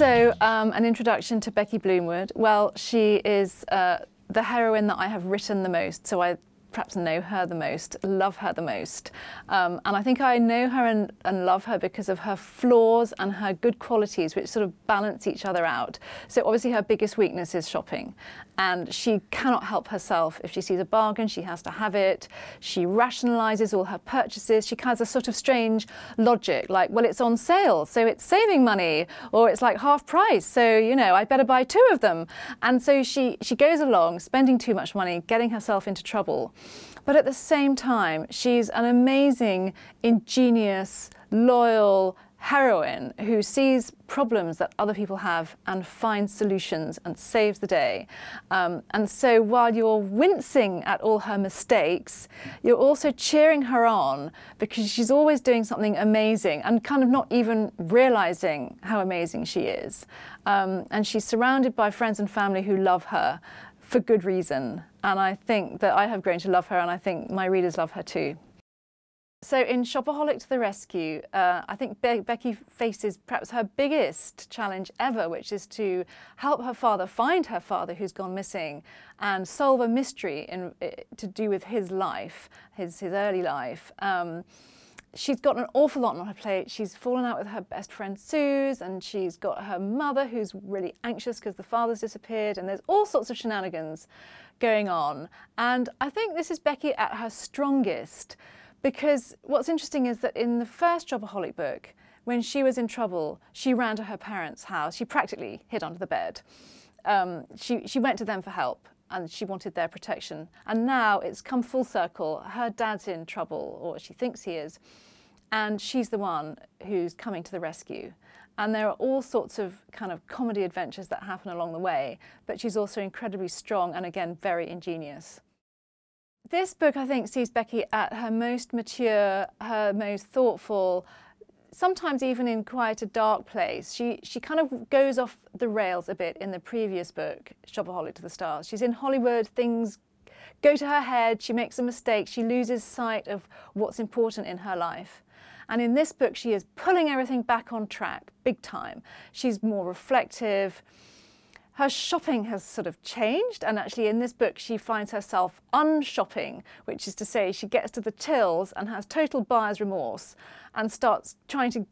So, um, an introduction to Becky Bloomwood. Well, she is uh, the heroine that I have written the most. So I perhaps know her the most, love her the most. Um, and I think I know her and, and love her because of her flaws and her good qualities, which sort of balance each other out. So obviously her biggest weakness is shopping. And she cannot help herself. If she sees a bargain, she has to have it. She rationalizes all her purchases. She has a sort of strange logic, like, well, it's on sale, so it's saving money, or it's like half price, so, you know, I better buy two of them. And so she, she goes along spending too much money, getting herself into trouble. But at the same time, she's an amazing, ingenious, loyal heroine who sees problems that other people have and finds solutions and saves the day. Um, and so while you're wincing at all her mistakes, you're also cheering her on because she's always doing something amazing and kind of not even realizing how amazing she is. Um, and she's surrounded by friends and family who love her for good reason. And I think that I have grown to love her, and I think my readers love her too. So, in Shopaholic to the Rescue, uh, I think Be Becky faces perhaps her biggest challenge ever, which is to help her father find her father who's gone missing and solve a mystery in, to do with his life, his, his early life. Um, she's got an awful lot on her plate. She's fallen out with her best friend Suze, and she's got her mother who's really anxious because the father's disappeared, and there's all sorts of shenanigans going on. And I think this is Becky at her strongest because what's interesting is that in the first Jobaholic book, when she was in trouble, she ran to her parents' house. She practically hid under the bed. Um, she, she went to them for help and she wanted their protection. And now it's come full circle. Her dad's in trouble, or she thinks he is, and she's the one who's coming to the rescue. And there are all sorts of kind of comedy adventures that happen along the way, but she's also incredibly strong and again, very ingenious. This book, I think, sees Becky at her most mature, her most thoughtful, sometimes even in quite a dark place. She, she kind of goes off the rails a bit in the previous book, Shopaholic to the Stars. She's in Hollywood, things go to her head, she makes a mistake, she loses sight of what's important in her life. And in this book, she is pulling everything back on track, big time. She's more reflective, her shopping has sort of changed. And actually, in this book, she finds herself unshopping, which is to say, she gets to the tills and has total buyer's remorse and starts trying to.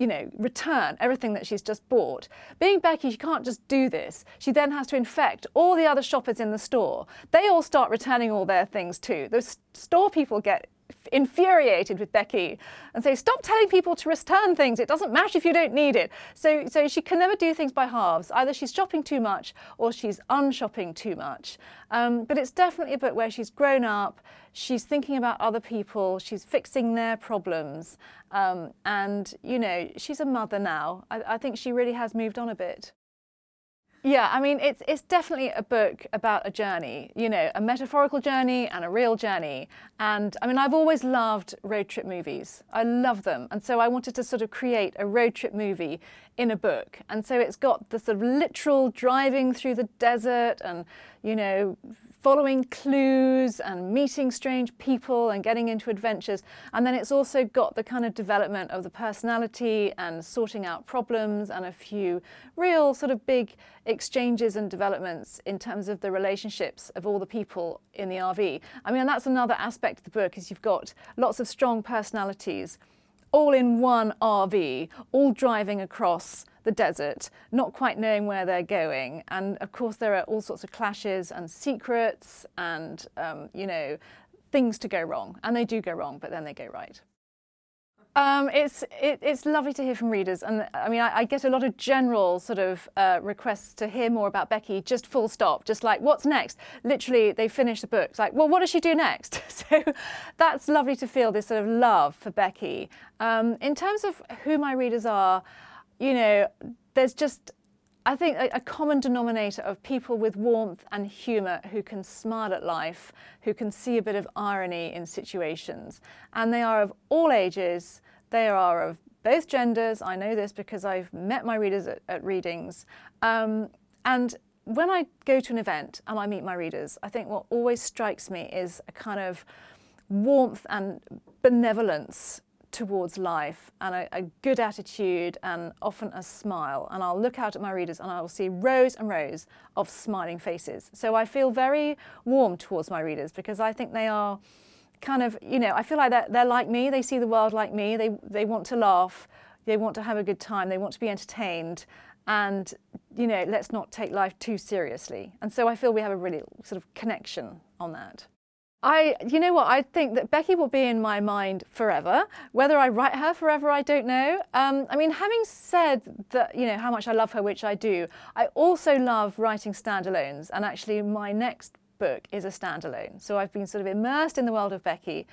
You know, return everything that she's just bought. Being Becky, she can't just do this. She then has to infect all the other shoppers in the store. They all start returning all their things too. The store people get infuriated with Becky and say, stop telling people to return things. It doesn't matter if you don't need it. So, so she can never do things by halves. Either she's shopping too much or she's unshopping too much. Um, but it's definitely a book where she's grown up, she's thinking about other people, she's fixing their problems. Um, and, you know, she's a mother now. I, I think she really has moved on a bit. Yeah, I mean, it's it's definitely a book about a journey, you know, a metaphorical journey and a real journey. And I mean, I've always loved road trip movies. I love them, and so I wanted to sort of create a road trip movie in a book. And so it's got the sort of literal driving through the desert and you know following clues and meeting strange people and getting into adventures. And then it's also got the kind of development of the personality and sorting out problems and a few real sort of big exchanges and developments in terms of the relationships of all the people in the RV. I mean, and that's another aspect of the book is you've got lots of strong personalities all in one RV, all driving across the desert, not quite knowing where they're going. And of course, there are all sorts of clashes and secrets and, um, you know, things to go wrong. And they do go wrong, but then they go right. Um, it's it, it's lovely to hear from readers, and I mean, I, I get a lot of general sort of uh, requests to hear more about Becky. Just full stop. Just like what's next? Literally, they finish the book. It's like, well, what does she do next? so, that's lovely to feel this sort of love for Becky. Um, in terms of who my readers are you know, there's just, I think, a, a common denominator of people with warmth and humour who can smile at life, who can see a bit of irony in situations. And they are of all ages, they are of both genders. I know this because I've met my readers at, at readings. Um, and when I go to an event and I meet my readers, I think what always strikes me is a kind of warmth and benevolence towards life and a, a, good attitude and often a smile. And I'll look out at my readers and I will see rows and rows of smiling faces. So I feel very warm towards my readers because I think they are kind of, you know, I feel like they're, they're like me. They see the world like me. They, they want to laugh. They want to have a good time. They want to be entertained. And, you know, let's not take life too seriously. And so I feel we have a really sort of connection on that. I, you know what, I think that Becky will be in my mind forever. Whether I write her forever, I don't know. Um, I mean, having said that, you know, how much I love her, which I do, I also love writing standalones. And actually, my next book is a standalone. So I've been sort of immersed in the world of Becky.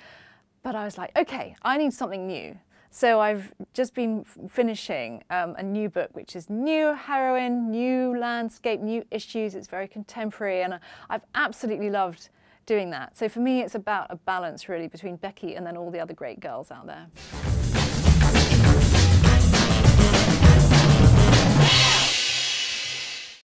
But I was like, okay, I need something new. So I've just been finishing um, a new book, which is new heroine, new landscape, new issues. It's very contemporary, and uh, I've absolutely loved doing that. So for me, it's about a balance really between Becky and then all the other great girls out there.